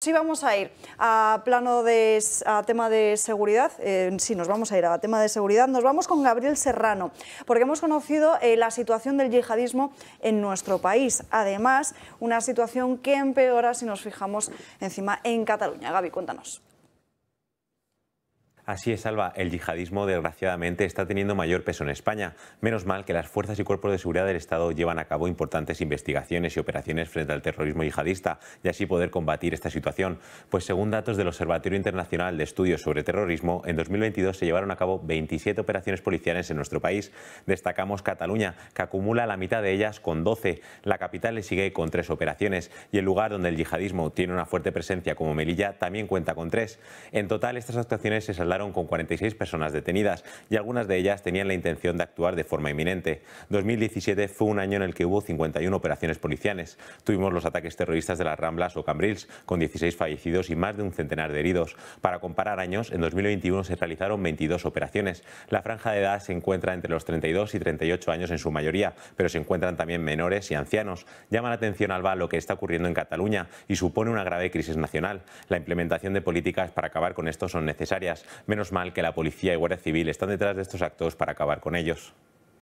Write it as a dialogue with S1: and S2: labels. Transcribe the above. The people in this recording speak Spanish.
S1: Sí, vamos a ir a plano de a tema de seguridad. Eh, sí, nos vamos a ir a tema de seguridad. Nos vamos con Gabriel Serrano, porque hemos conocido eh, la situación del yihadismo en nuestro país. Además, una situación que empeora si nos fijamos encima en Cataluña. Gaby, cuéntanos.
S2: Así es, Alba, el yihadismo desgraciadamente está teniendo mayor peso en España. Menos mal que las fuerzas y cuerpos de seguridad del Estado llevan a cabo importantes investigaciones y operaciones frente al terrorismo yihadista y así poder combatir esta situación. Pues según datos del Observatorio Internacional de Estudios sobre Terrorismo, en 2022 se llevaron a cabo 27 operaciones policiales en nuestro país. Destacamos Cataluña, que acumula la mitad de ellas con 12. La capital le sigue con tres operaciones y el lugar donde el yihadismo tiene una fuerte presencia como Melilla también cuenta con tres. En total, estas actuaciones se saldaron con 46 personas detenidas y algunas de ellas tenían la intención de actuar de forma inminente. 2017 fue un año en el que hubo 51 operaciones policiales. Tuvimos los ataques terroristas de las Ramblas o Cambrils, con 16 fallecidos y más de un centenar de heridos. Para comparar años, en 2021 se realizaron 22 operaciones. La franja de edad se encuentra entre los 32 y 38 años en su mayoría, pero se encuentran también menores y ancianos. Llama la atención, Alba, lo que está ocurriendo en Cataluña y supone una grave crisis nacional. La implementación de políticas para acabar con esto son necesarias, Menos mal que la policía y Guardia Civil están detrás de estos actos para acabar con ellos.